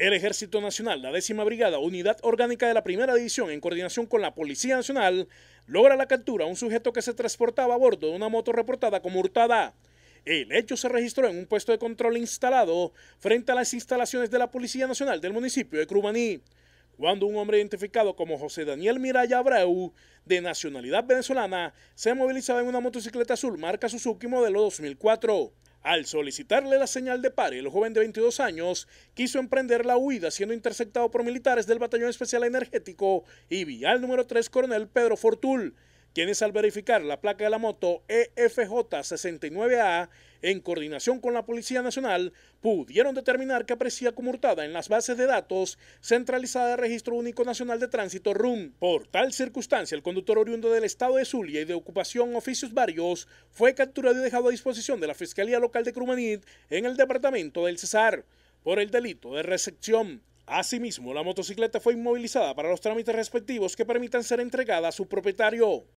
El Ejército Nacional, la décima brigada, unidad orgánica de la primera división, en coordinación con la Policía Nacional, logra la captura a un sujeto que se transportaba a bordo de una moto reportada como hurtada. El hecho se registró en un puesto de control instalado frente a las instalaciones de la Policía Nacional del municipio de Crumaní. cuando un hombre identificado como José Daniel Miraya Abreu, de nacionalidad venezolana, se movilizaba en una motocicleta azul marca Suzuki modelo 2004. Al solicitarle la señal de pare, el joven de 22 años quiso emprender la huida siendo interceptado por militares del Batallón Especial Energético y al número 3 Coronel Pedro Fortul, quienes al verificar la placa de la moto EFJ69A, en coordinación con la Policía Nacional, pudieron determinar que aparecía como hurtada en las bases de datos centralizada de Registro Único Nacional de Tránsito RUM. Por tal circunstancia, el conductor oriundo del estado de Zulia y de ocupación oficios varios fue capturado y dejado a disposición de la Fiscalía Local de Crumanit en el departamento del Cesar por el delito de recepción. Asimismo, la motocicleta fue inmovilizada para los trámites respectivos que permitan ser entregada a su propietario.